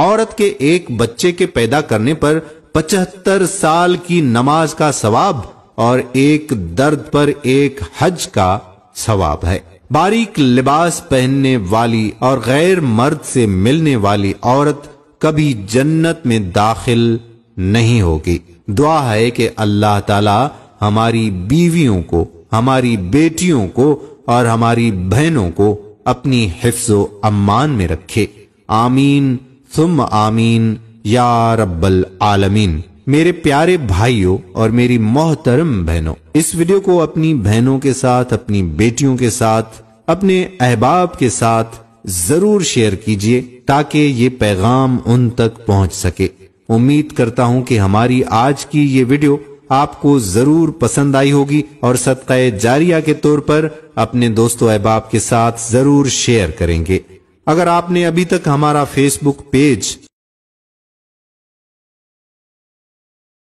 औरत के एक बच्चे के पैदा करने पर पचहत्तर साल की नमाज का सवाब और एक दर्द पर एक हज का सवाब है बारीक लिबास पहनने वाली और गैर मर्द से मिलने वाली औरत कभी जन्नत में दाखिल नहीं होगी दुआ है कि अल्लाह ताला हमारी बीवियों को हमारी बेटियों को और हमारी बहनों को अपनी हिफ्सो अम्मान में रखे आमीन सुम आमीन या रब्बल आलमीन मेरे प्यारे भाइयों और मेरी मोहतरम बहनों इस वीडियो को अपनी बहनों के साथ अपनी बेटियों के साथ अपने अहबाब के साथ जरूर शेयर कीजिए ताकि ये पैगाम उन तक पहुंच सके उम्मीद करता हूं कि हमारी आज की ये वीडियो आपको जरूर पसंद आई होगी और सदका जारिया के तौर पर अपने दोस्तों अहबाब के साथ जरूर शेयर करेंगे अगर आपने अभी तक हमारा फेसबुक पेज